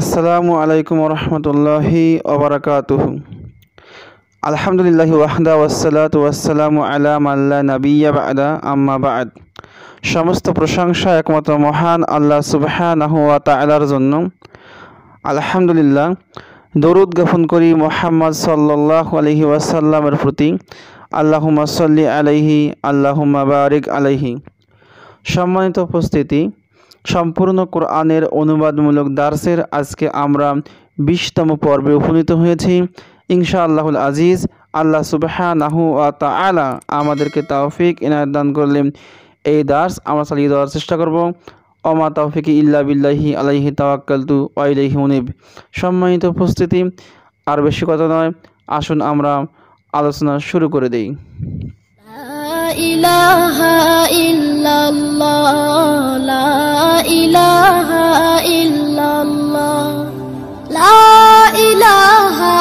আসসালামু আলাইকুম রহমতুল্লাহি ওবরাকাতুহ আলহামদুলিল্লাহি ওয়াহদা ওয়াসালাত ওয়াসালামু আলা মাল্লা নবিয়া বাদা আম্মা বাদ সমস্ত প্রশংসা একমাত্র মহান আল্লাহ সুবাহানাহুয়া তালার জন্য আলহামদুলিল্লাহ দরুদ জ্ঞাপন করি মোহাম্মদ সাল্লাহ আলহি ওয়াসাল্লামের প্রতি আল্লাহুম্মা সল্লি আলাইহি আল্লাহুম্মা বারিক আলাইহি সম্মানিত উপস্থিতি সম্পূর্ণ কোরআনের অনুবাদমূলক দার্সের আজকে আমরা বিশতম পর্বে উপনীত হয়েছি ইনশা আল্লাহুল আজিজ আল্লাহ সুবাহানাহু আতা আলা আমাদেরকে তাওফিক এনায় দান করলেন এই দার্স আমরা চালিয়ে দেওয়ার চেষ্টা করব অমা তাওফিক ইল্লা বিল্লাহি আলাইহি তাওয়াক্কালতু ওয়াইলাইহি উনিব সম্মানিত উপস্থিতি আর বেশি কথা নয় আসুন আমরা আলোচনা শুরু করে দিই ইলাহা ইল্লাল্লাহ লা ইলাহা ইল্লাল্লাহ লা ইলাহা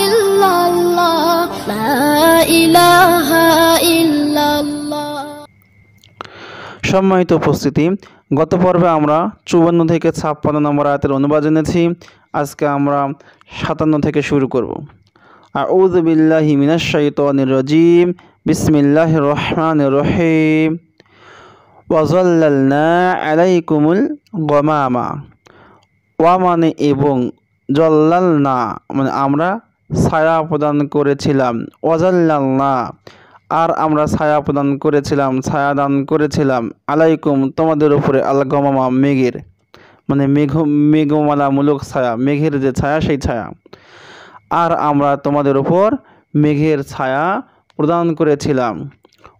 ইল্লাল্লাহ লা ইলাহা ইল্লাল্লাহ সম্মানিত উপস্থিতি গত পর্বে আমরা চুয়ান্ন থেকে ছাপ্পান্ন নম্বর আয়াতের অনুবাদ জেনেছি আজকে আমরা সাতান্ন থেকে শুরু করব আউযু বিল্লাহি মিনাশ শাইতানির রাজিম بسم রহমান الرحمن الرحيم আলাইকুমুল عليكم الغمامة ومن এবং জল্লাল না মানে আমরা ছায়া প্রদান করেছিলাম ওয়াজাল্লাল না আর আমরা ছায়া প্রদান করেছিলাম ছায়া দান করেছিলাম আলাইকুম তোমাদের উপরে আল্লাহ গমামা মেঘের মানে মেঘ মেঘমালামূলক ছায়া মেঘের যে ছায়া সেই ছায়া আর আমরা তোমাদের উপর মেঘের ছায়া প্রদান করেছিলাম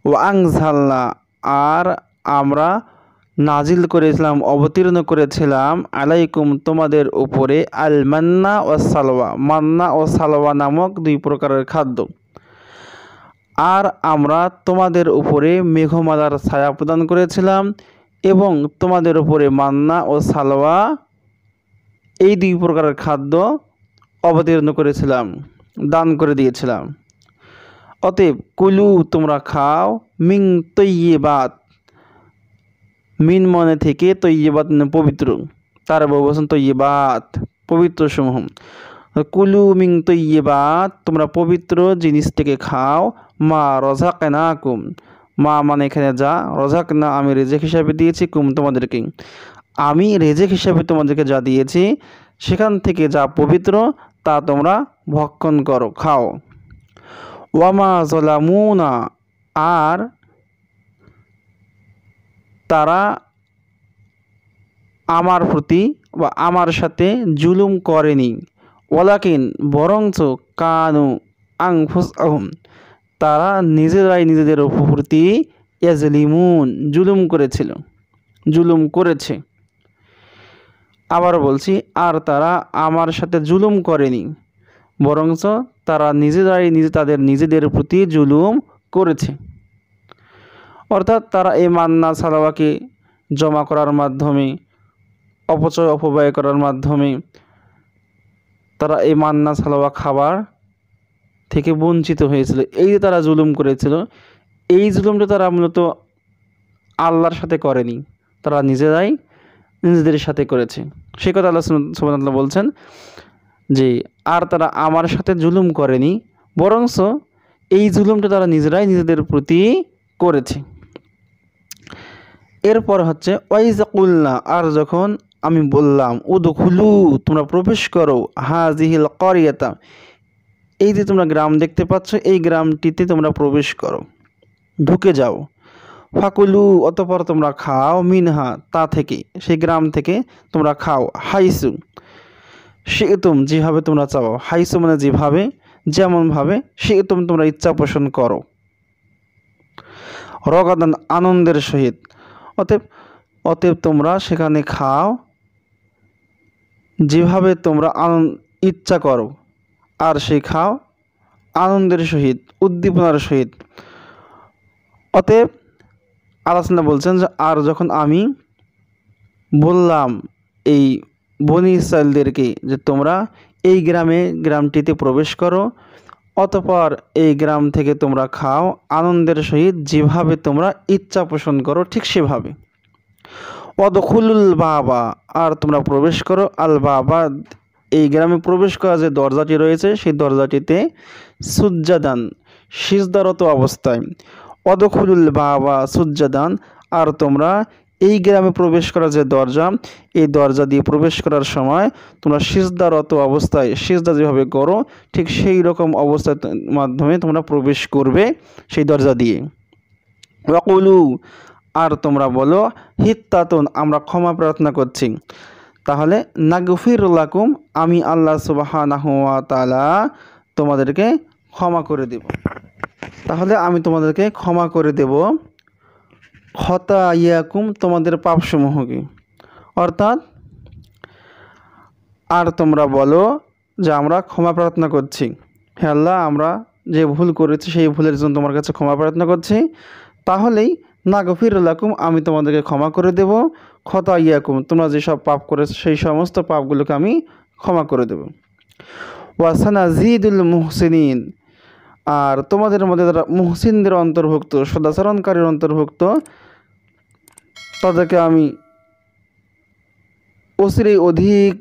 ও আর আমরা নাজিল করেছিলাম অবতীর্ণ করেছিলাম আলাইকুম তোমাদের উপরে আল মান্না ও সালোয়া মান্না ও সালোয়া নামক দুই প্রকারের খাদ্য আর আমরা তোমাদের উপরে মেঘমালার ছায়া প্রদান করেছিলাম এবং তোমাদের উপরে মান্না ও সালোয়া এই দুই প্রকারের খাদ্য অবতীর্ণ করেছিলাম দান করে দিয়েছিলাম অতএব কুলু তোমরা খাও মিং তৈবাত মিন মনে থেকে তৈবাত মানে পবিত্র তার বহু বসন তৈবাত পবিত্র সমূহ কুলু মিং তৈবাত তোমরা পবিত্র জিনিস থেকে খাও মা রজাক না কুম মা মানে এখানে যা রজাক না আমি রেজেক হিসাবে দিয়েছি কুম তোমাদেরকে আমি রেজেক হিসাবে তোমাদেরকে যা দিয়েছি সেখান থেকে যা পবিত্র তা তোমরা ভক্ষণ করো খাও ওয়ামা জলামুনা আর তারা আমার প্রতি বা আমার সাথে জুলুম করেনি ওলাকিন বরঞ্চ কানু আংফুস আহম তারা নিজেরাই নিজেদের প্রতি এজলিমুন জুলুম করেছিল জুলুম করেছে আবার বলছি আর তারা আমার সাথে জুলুম করেনি বরঞ্চ তারা নিজেরাই নিজে তাদের নিজেদের প্রতি জুলুম করেছে অর্থাৎ তারা এই মান্না সালাওয়াকে জমা করার মাধ্যমে অপচয় অপব্যয় করার মাধ্যমে তারা এই মান্না সালাওয়া খাবার থেকে বঞ্চিত হয়েছিল এই যে তারা জুলুম করেছিল এই জুলুমটা তারা মূলত আল্লাহর সাথে করেনি তারা নিজেরাই নিজেদের সাথে করেছে সে কথা আল্লাহ সুবাহ বলছেন যে আর তারা আমার সাথে জুলুম করেনি বরংস এই জুলুমটা তারা নিজেরাই নিজেদের প্রতি করেছে এরপর হচ্ছে ওয়াইজাকুল্লা আর যখন আমি বললাম উদখুলু তোমরা প্রবেশ করো হাজিহিল করিয়াতা এই যে তোমরা গ্রাম দেখতে পাচ্ছ এই গ্রামটিতে তোমরা প্রবেশ করো ঢুকে যাও ফাকুলু অতপর তোমরা খাও মিনহা তা থেকে সেই গ্রাম থেকে তোমরা খাও হাইসু শিখতুম যেভাবে তোমরা চাও হাইসু মানে যেভাবে যেমনভাবে শিখতুম তোমরা ইচ্ছা পোষণ করো রগাদান আনন্দের সহিত অতএব অতএব তোমরা সেখানে খাও যেভাবে তোমরা আনন্দ ইচ্ছা করো আর সে খাও আনন্দের সহিত উদ্দীপনার সহিত অতএব আলোচনা বলছেন যে আর যখন আমি বললাম এই বনি ইসরায়েলদেরকে যে তোমরা এই গ্রামে গ্রামটিতে প্রবেশ করো অতপর এই গ্রাম থেকে তোমরা খাও আনন্দের সহিত যেভাবে তোমরা ইচ্ছা পোষণ করো ঠিক সেভাবে অদখুলুল বাবা আর তোমরা প্রবেশ করো আল বাবা এই গ্রামে প্রবেশ করা যে দরজাটি রয়েছে সেই দরজাটিতে সূর্যাদান সিজদারত অবস্থায় অদখুলুল বাবা সূর্যাদান আর তোমরা এই গ্রামে প্রবেশ করার যে দরজা এই দরজা দিয়ে প্রবেশ করার সময় তোমরা সিজদারত অবস্থায় সিজদা যেভাবে করো ঠিক সেই রকম অবস্থার মাধ্যমে তোমরা প্রবেশ করবে সেই দরজা দিয়ে ওয়াকুলু আর তোমরা বলো হিত্তাতুন আমরা ক্ষমা প্রার্থনা করছি তাহলে নাগফিরুল্লাকুম আমি আল্লাহ সুবাহানাহুয়া তালা তোমাদেরকে ক্ষমা করে দেব তাহলে আমি তোমাদেরকে ক্ষমা করে দেব হতা ইয়াকুম তোমাদের পাপসমূহকে অর্থাৎ আর তোমরা বলো যে আমরা ক্ষমা প্রার্থনা করছি হে আল্লাহ আমরা যে ভুল করেছি সেই ভুলের জন্য তোমার কাছে ক্ষমা প্রার্থনা করছি তাহলেই না গফির লাকুম আমি তোমাদেরকে ক্ষমা করে দেব খতা ইয়াকুম তোমরা যেসব পাপ করেছো সেই সমস্ত পাপগুলোকে আমি ক্ষমা করে দেব ওয়াসানা জিদুল মুহসিন আর তোমাদের মধ্যে যারা মুহসিনদের অন্তর্ভুক্ত সদাচরণকারীর অন্তর্ভুক্ত তাদেরকে আমি অচিরেই অধিক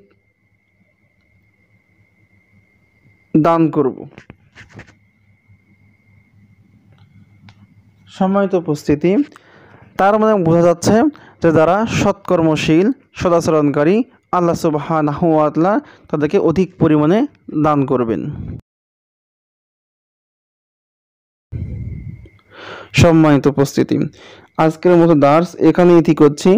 দান করব সময়ত উপস্থিতি তার মধ্যে বোঝা যাচ্ছে যে যারা সৎকর্মশীল সদাচরণকারী আল্লা সুবাহ তাদেরকে অধিক পরিমাণে দান করবেন সম্মানিত উপস্থিতি আজকের মতো দার্স এখানে ইতি করছি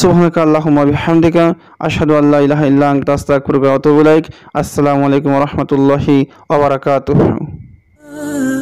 সুবহানাকা আল্লাহুম্মা বিহামদিকা আশহাদু আল্লা ইলাহা ইল্লা আনতা আস্তাগফিরুকা ওয়া আতুবু ইলাইক আসসালামু আলাইকুম ওয়া রাহমাতুল্লাহি